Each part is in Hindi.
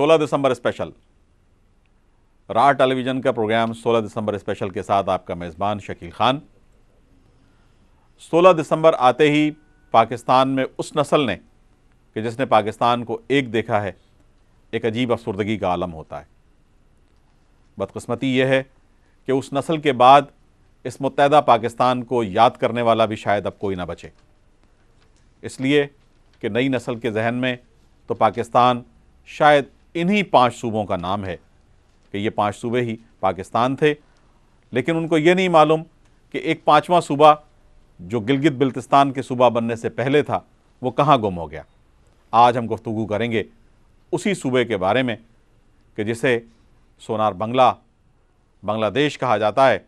16 दिसंबर स्पेशल रा टेलीविज़न का प्रोग्राम 16 दिसंबर स्पेशल के साथ आपका मेज़बान शकील ख़ान 16 दिसंबर आते ही पाकिस्तान में उस नस्ल ने कि जिसने पाकिस्तान को एक देखा है एक अजीब अफसरदगी का आलम होता है बदकस्मती यह है कि उस नस्ल के बाद इस मुतहदा पाकिस्तान को याद करने वाला भी शायद अब कोई ना बचे इसलिए कि नई नस्ल के जहन में तो पाकिस्तान शायद इन्हीं पांच सूबों का नाम है कि ये पांच सूबे ही पाकिस्तान थे लेकिन उनको ये नहीं मालूम कि एक पांचवा सूबा जो गिलगित बिल्तिस्तान के सूबा बनने से पहले था वो कहाँ गुम हो गया आज हम गुफ्तु करेंगे उसी सूबे के बारे में कि जिसे सोनार बंगला बांग्लादेश कहा जाता है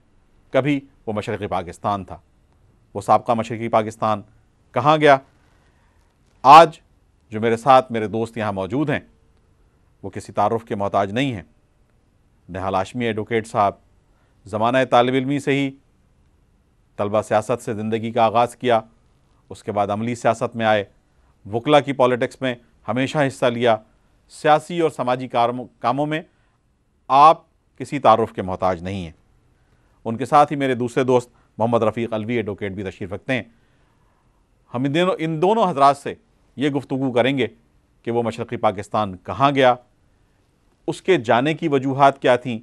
कभी वो मशरक़ी पाकिस्तान था वो सबका मशरक़ी पाकिस्तान कहाँ गया आज जो मेरे साथ मेरे दोस्त यहाँ मौजूद हैं वो किसी तारफ़ के मोहताज नहीं हैं नहाल आशमी एडवोकेट साहब ज़माना तालब इलमी से ही तलबा सियासत से ज़िंदगी का आगाज़ किया उसके बाद अमली सियासत में आए वकला की पॉलिटिक्स में हमेशा हिस्सा लिया सियासी और समाजी कामों में आप किसी तारफ़ के मोहताज नहीं हैं उनके साथ ही मेरे दूसरे दोस्त मोहम्मद रफ़ीक अलवी एडवोकेट भी तशरीफ़ रखते हैं हम इन दोनों इन दोनों हजरात से ये गुफ्तु करेंगे कि वो मशरक़ी पाकिस्तान कहाँ गया उसके जाने की वजूहत क्या थी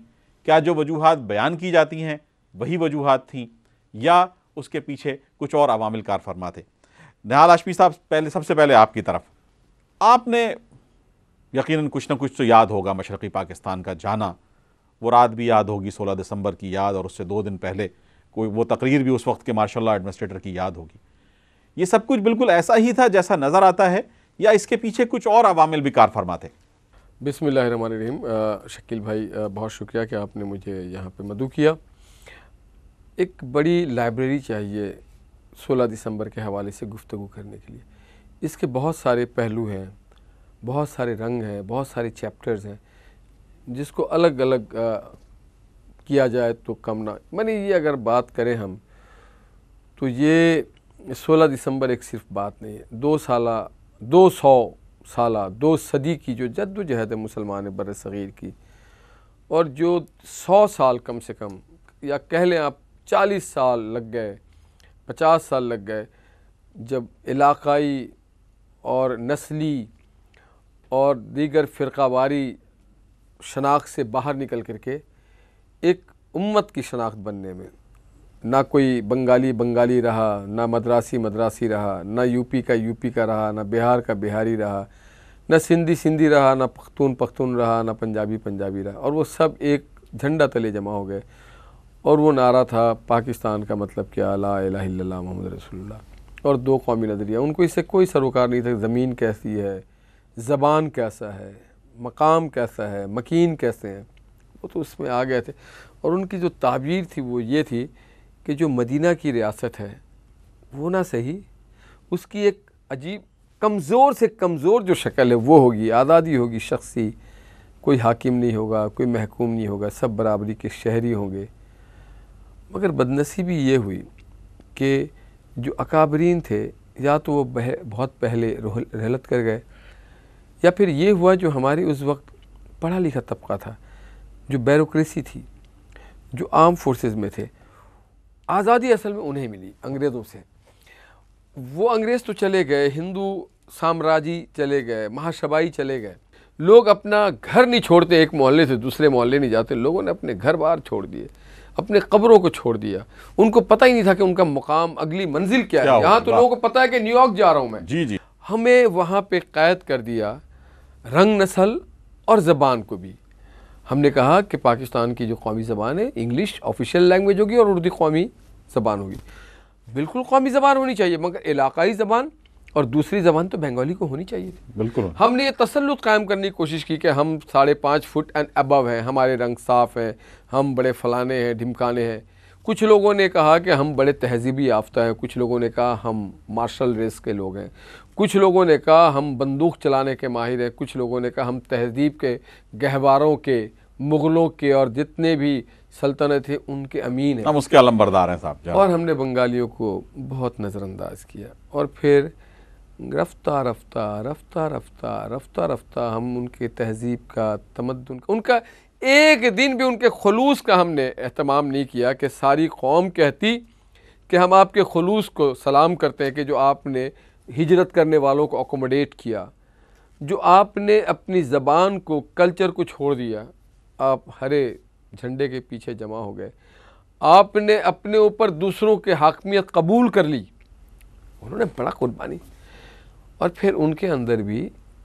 क्या जो वजूहत बयान की जाती हैं वही वजूहत थी या उसके पीछे कुछ और अवामिल कार फरमा थे नहाल आशमी साहब पहले सबसे पहले आपकी तरफ आपने यकीनन कुछ ना कुछ तो याद होगा मशरक़ी पाकिस्तान का जाना वो रात भी याद होगी 16 दिसंबर की याद और उससे दो दिन पहले कोई वो तकरीर भी उस वक्त के मार्शा एडमिनिस्ट्रेटर की याद होगी ये सब कुछ बिल्कुल ऐसा ही था जैसा नज़र आता है या इसके पीछे कुछ और अवामिल भी कार फरमा थे बिसमीम् शकील भाई बहुत शुक्रिया कि आपने मुझे यहाँ पे मदु किया एक बड़ी लाइब्रेरी चाहिए 16 दिसंबर के हवाले से गुफ्तु करने के लिए इसके बहुत सारे पहलू हैं बहुत सारे रंग हैं बहुत सारे चैप्टर्स हैं जिसको अलग अलग आ, किया जाए तो कम ना मैंने ये अगर बात करें हम तो ये 16 दिसंबर एक सिर्फ बात नहीं है दो साल दो सौ साल दो सदी की जो जद्दोजहद मुसलमान बर सग़ीर की और जो सौ साल कम से कम या कह लें आप चालीस साल लग गए पचास साल लग गए जब इलाकई और नस्ली और दीगर फ़िरकावारी शनाख्त से बाहर निकल करके एक उम्मत की शनाख्त बनने में ना कोई बंगाली बंगाली रहा ना मद्रासी मद्रासी रहा ना यूपी का यूपी का रहा ना बिहार का बिहारी रहा ना सिंधी सिंधी रहा ना पख्तून पख्तून रहा ना पंजाबी पंजाबी रहा और वो सब एक झंडा तले जमा हो गए और वो नारा था पाकिस्तान का मतलब क्या ला अला मोहम्मद रसोल्ला और दो कौमी नज़रिया उनको इससे कोई सरोकार नहीं था ज़मीन कैसी है ज़बान कैसा है मकाम कैसा है मकीन कैसे हैं वो तो उसमें आ गए थे और उनकी जो ताबीर थी वो ये थी कि जो मदीना की रियासत है वो ना सही उसकी एक अजीब कमज़ोर से कमज़ोर जो शक्ल है वो होगी आज़ादी होगी शख्सी कोई हाकिम नहीं होगा कोई महकूम नहीं होगा सब बराबरी के शहरी होंगे मगर बदनसीबी ये हुई कि जो अकाबरीन थे या तो वो बह, बहुत पहले रहलत कर गए या फिर ये हुआ जो हमारी उस वक्त पढ़ा लिखा तबका था जो बैरोक्रेसी थी जो आर्म फोर्सेस में थे आज़ादी असल में उन्हें मिली अंग्रेज़ों से वो अंग्रेज़ तो चले गए हिंदू साम्राज्य चले गए महाशबाई चले गए लोग अपना घर नहीं छोड़ते एक मोहल्ले से दूसरे मोहल्ले नहीं जाते लोगों ने अपने घर बार छोड़ दिए अपने कब्रों को छोड़ दिया उनको पता ही नहीं था कि उनका मुकाम अगली मंजिल क्या, क्या है यहाँ तो लोगों को पता है कि न्यूयॉर्क जा रहा हूँ मैं जी जी हमें वहाँ पे कैद कर दिया रंग नस्ल और ज़बान को भी हमने कहा कि पाकिस्तान की जो कौमी ज़बान है इंग्लिश ऑफिशियल लैंग्वेज होगी और उर्दू कौमी ज़बान होगी बिल्कुल कौमी ज़बान होनी चाहिए मगर इलाकाई ज़बान और दूसरी ज़बान तो बंगाली को होनी चाहिए थी बिल्कुल हमने ये तसल्लुत कायम करने की कोशिश की कि हम साढ़े पाँच फुट एंड अबव हैं हमारे रंग साफ़ हैं हम बड़े फलाने हैं ढिमकाने हैं कुछ लोगों ने कहा कि हम बड़े तहजीबी याफ्ता हैं कुछ लोगों ने कहा हम मार्शल रेस के लोग हैं कुछ लोगों ने कहा हम बंदूक चलाने के माहिर हैं कुछ लोगों ने कहा हम तहजीब के गहवारों के मुग़लों के और जितने भी सल्तनत थे उनके अमीन हैं हम उसके अलमबरदार हैं साहब और हमने बंगालियों को बहुत नज़रअंदाज किया और फिर रफ्ता रफ्ता रफ्ता रफ्ता रफ्ता रफ्ता हम उनके तहजीब का तमद्दन का उनका एक दिन भी उनके खलूस का हमने अहतमाम नहीं किया कि सारी कौम कहती कि हम आपके खलूस को सलाम करते हैं कि जो आपने हिजरत करने वालों को अकोमोडेट किया जो आपने अपनी ज़बान को कल्चर को छोड़ दिया आप हरे झंडे के पीछे जमा हो गए आपने अपने ऊपर दूसरों के हाकमियत कबूल कर ली उन्होंने बड़ा कुर्बानी और फिर उनके अंदर भी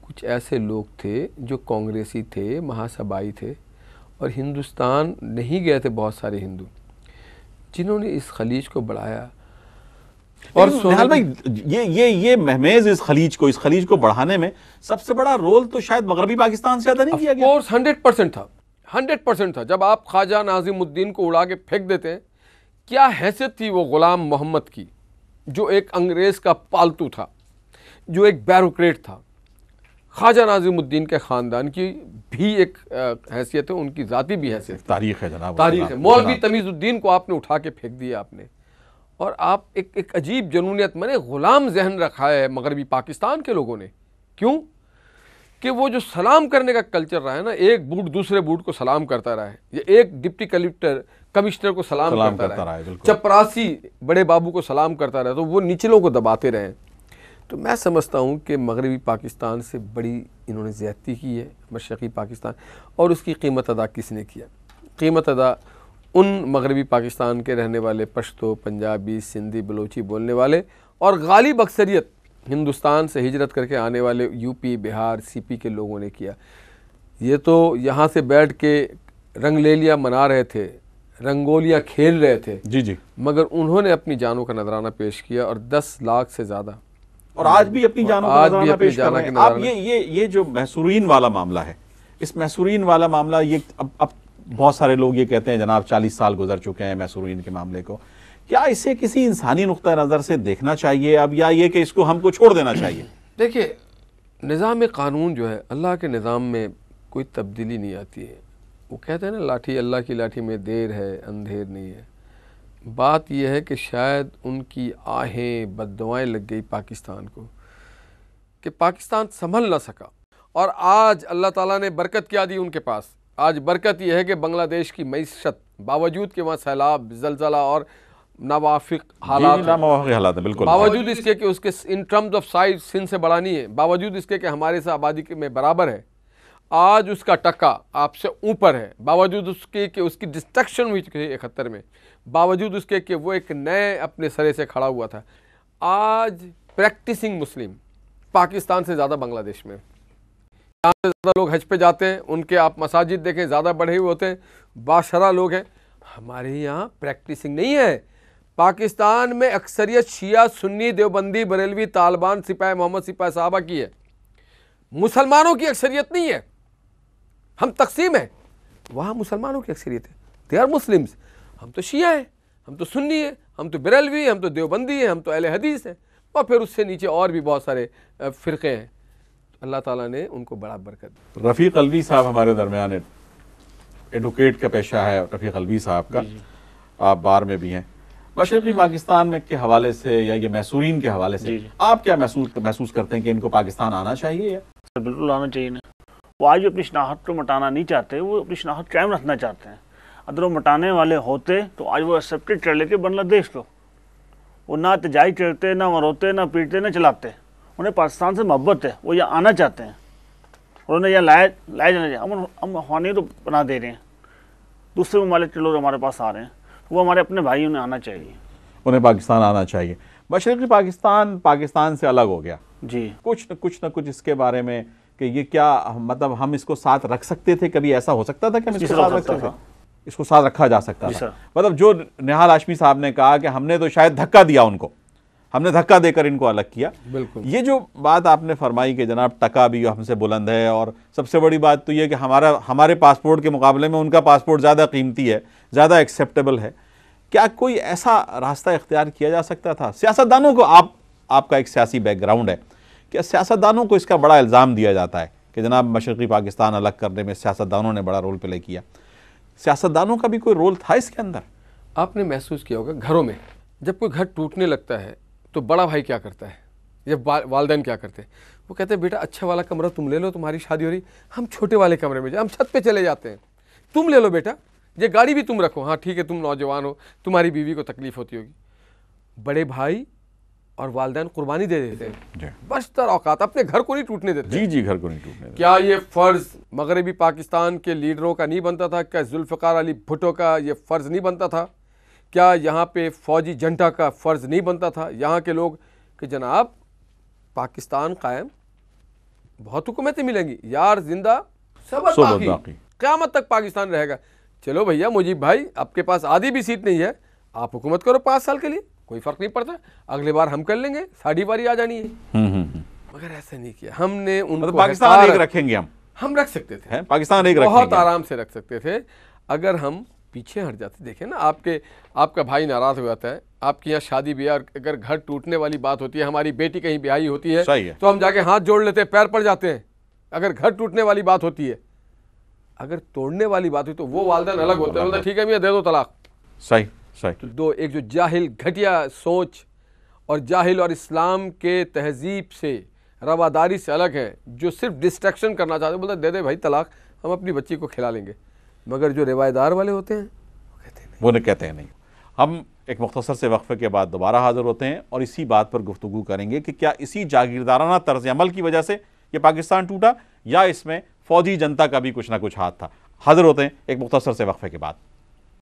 कुछ ऐसे लोग थे जो कांग्रेसी थे महासभाई थे और हिंदुस्तान नहीं गए थे बहुत सारे हिंदू जिन्होंने इस खलीज को बढ़ाया और भाई ये ये ये महमेज इस खलीज को इस खलीज को बढ़ाने में सबसे बड़ा रोल तो शायद मगरबी पाकिस्तान से ज्यादा नहीं किया गया हंड्रेड परसेंट था हंड्रेड परसेंट था जब आप ख्वाजा नाजिमुद्दीन को उड़ा के फेंक देते हैं क्या हैसियत थी वो ग़ुलाम मोहम्मद की जो एक अंग्रेज़ का पालतू था जो एक बैरोक्रेट था ख्वाजा नाजिमुद्दीन के ख़ानदान की भी एक हैसियत है उनकी ज़ाती भी हैसियत तारीख है जनाब तारीख है मौलवी तमीज़ुद्दीन को आपने उठा के फेंक दिया आपने और आप एक एक अजीब जनूनीत मैंने ग़ुलाम जहन रखा है मगरबी पाकिस्तान के लोगों ने क्यों कि वो जो सलाम करने का कल्चर रहा है ना एक बूट दूसरे बूट को सलाम करता रहा है या एक डिप्टी कलेक्टर कमिश्नर को सलाम, सलाम करता, करता रहा है चपरासी बड़े बाबू को सलाम करता रहा तो वो निचलों को दबाते रहे तो मैं समझता हूँ कि मगरबी पाकिस्तान से बड़ी इन्होंने ज्यादती की है मशरक़ी पाकिस्तान और उसकी कीमत अदा किसने किया कीमत अदा उन मगरबी पाकिस्तान के रहने वाले पश्तो पंजाबी सिंधी बलोची बोलने वाले और गालिब अक्सरियत हिंदुस्तान से हिजरत करके आने वाले यूपी बिहार सीपी के लोगों ने किया ये तो यहाँ से बैठ के लिया मना रहे थे रंगोलिया खेल रहे थे जी जी मगर उन्होंने अपनी जानों का नजराना पेश किया और दस लाख से ज़्यादा और आज भी अपनी जानों का नजराना पेश कर रहे हैं आप ये ये ये जो महसूरीन वाला मामला है इस महसूरीन वाला मामला ये अब अब बहुत सारे लोग ये कहते हैं जनाब चालीस साल गुजर चुके हैं महसूरीन के मामले को क्या इसे किसी इंसानी नुक़ नज़र से देखना चाहिए अब या ये कि इसको हमको छोड़ देना चाहिए देखिए निज़ाम कानून जो है अल्लाह के निज़ाम में कोई तब्दीली नहीं आती है वो कहते हैं ना लाठी अल्लाह की लाठी में देर है अंधेर नहीं है बात यह है कि शायद उनकी आहें बदवाएँ लग गई पाकिस्तान को कि पाकिस्तान संभल ना सका और आज अल्लाह ताला ने बरकत क्या दी उनके पास आज बरकत यह है कि बांग्लादेश की मीशत बावजूद के वहाँ सैलाब जलजला और नावाफिक हालात नावाफिक हालात बिल्कुल बावजूद इसके कि उसके in terms of size Sindh से बड़ा नहीं है बावजूद इसके कि हमारे से आबादी में बराबर है आज उसका टक्का आपसे ऊपर है बावजूद उसके कि उसकी डिस्ट्रक्शन हुई थी इकहत्तर में बावजूद उसके कि वो एक नए अपने सरे से खड़ा हुआ था आज प्रैक्टिसिंग मुस्लिम पाकिस्तान से ज़्यादा बांग्लादेश में यहाँ से ज़्यादा लोग हज पे जाते हैं उनके आप मसाजिद देखें ज़्यादा बढ़े हुए होते हैं बाशरा लोग हैं हमारे यहाँ प्रैक्टिसिंग नहीं है पाकिस्तान में अक्सरियत शिया सुन्नी देवबंदी बरेलवी तालिबान सिपाही मोहम्मद सिपाही साहबा की है मुसलमानों की अक्सरियत नहीं है हम तकसीम हैं वहाँ मुसलमानों की अक्सरियत है दे आर मुस्लिम्स हम तो शिया हैं हम तो सुन्नी हैं हम तो बरेलवी हैं हम तो देवबंदी हैं हम तो अल हदीस हैं और फिर उससे नीचे और भी बहुत सारे फ़िरक़े हैं अल्लाह ताला ने उनको बड़ा बरकत दी रफ़ी अलवी साहब हमारे दरमियान एडवोकेट का पेशा है रफ़ी अलवी साहब का आप बार में भी हैं मशरकी पाकिस्तान के हवाले से या ये मैसूरीन के हवाले से आप क्या महसूस महसूस करते हैं कि इनको पाकिस्तान आना चाहिए या बिल्कुल आना चाहिए ना वो आज भी अपनी शनाख्त को मटाना नहीं चाहते वो अपनी शनाख्त कायम रखना चाहते हैं अगर वो मटाने वाले होते तो आज वो एक्सेप्टेड कर लेते बांग्लादेश को वो ना तजाई चढ़ते ना मरोते ना पीटते ना चलाते उन्हें पाकिस्तान से मोहब्बत है वो यहाँ आना चाहते हैं और उन्हें यहाँ लाया लाया जाना चाहिए हम हम हवानी तो बना दे रहे हैं दूसरे ममालिक के लोग हमारे पास आ रहे हैं वो हमारे अपने भाइयों उन्हें आना चाहिए उन्हें पाकिस्तान आना चाहिए मशरक़ी पाकिस्तान पाकिस्तान से अलग हो गया जी कुछ न कुछ न कुछ इसके बारे में कि ये क्या मतलब हम इसको साथ रख सकते थे कभी ऐसा हो सकता था कि हम इसको साथ रख सकते इसको साथ रखा जा सकता था मतलब जो निहाल हाशमी साहब ने कहा कि हमने तो शायद धक्का दिया उनको हमने धक्का देकर इनको अलग किया बिल्कुल ये जो बात आपने फरमाई कि जनाब टका भी हमसे बुलंद है और सबसे बड़ी बात तो ये कि हमारा हमारे पासपोर्ट के मुकाबले में उनका पासपोर्ट ज़्यादा कीमती है ज़्यादा एक्सेप्टेबल है क्या कोई ऐसा रास्ता इख्तियार किया जा सकता था सियासतदानों को आप आपका एक सियासी बैकग्राउंड है क्या सियासतदानों को इसका बड़ा इल्ज़ाम दिया जाता है कि जनाब मशरक़ी पाकिस्तान अलग करने में सियासतदानों ने बड़ा रोल प्ले किया सियासतदानों का भी कोई रोल था इसके अंदर आपने महसूस किया होगा घरों में जब कोई घर टूटने लगता है तो बड़ा भाई क्या करता है ये वालदेन क्या करते हैं वो कहते हैं बेटा अच्छा वाला कमरा तुम ले लो तुम्हारी शादी हो रही हम छोटे वाले कमरे में जाए हम छत पे चले जाते हैं तुम ले लो बेटा ये गाड़ी भी तुम रखो हाँ ठीक है तुम नौजवान हो तुम्हारी बीवी को तकलीफ होती होगी बड़े भाई और वालदेन कुर्बानी दे देते हैं बस तर औकात अपने घर को नहीं टूटने देते जी जी घर को नहीं टूटने क्या ये फ़र्ज़ मगरबी पाकिस्तान के लीडरों का नहीं बनता था क्या जुल्फ़ार अली भुटो का ये फ़र्ज़ नहीं बनता था क्या यहाँ पे फौजी झंडा का फ़र्ज़ नहीं बनता था यहाँ के लोग कि जनाब पाकिस्तान कायम बहुत हुकूमतें मिलेंगी यार जिंदा सब क्यामत तक पाकिस्तान रहेगा चलो भैया मुजीब भाई आपके पास आधी भी सीट नहीं है आप हुकूमत करो पाँच साल के लिए कोई फ़र्क नहीं पड़ता अगले बार हम कर लेंगे साढ़ी बारी आ जानी है हम्म, हम्म, हम्म। मगर ऐसा नहीं किया हमने उनको मतलब पाकिस्तान एक रखेंगे हम हम रख सकते थे पाकिस्तान एक बहुत आराम से रख सकते थे अगर हम पीछे हट जाते देखें ना आपके आपका भाई नाराज़ हो जाता है आपके यहाँ शादी ब्याह अगर घर टूटने वाली बात होती है हमारी बेटी कहीं ब्याही होती है, है तो हम जाके हाथ जोड़ लेते हैं पैर पड़ जाते हैं अगर घर टूटने वाली बात होती है अगर तोड़ने वाली बात हुई तो वो वालदेन अलग होते हैं ठीक है भैया दे दो तलाक सही सही तो दो एक जो जाहिल घटिया सोच और जाहिल और इस्लाम के तहजीब से रवादारी से अलग है जो सिर्फ डिस्ट्रैक्शन करना चाहते हैं बोलते दे दे भाई तलाक हम अपनी बच्ची को खिला लेंगे मगर जो रिवायदार वाले होते हैं वो कहते हैं वो नहीं कहते हैं नहीं हम एक मुख्तसर से वक्फे के बाद दोबारा हाजिर होते हैं और इसी बात पर गुफ्तु करेंगे कि क्या इसी जागीरदाराना तर्ज अमल की वजह से ये पाकिस्तान टूटा या इसमें फौजी जनता का भी कुछ ना कुछ हाथ था हाजिर होते हैं एक मुख्तसर से वक्फे के बाद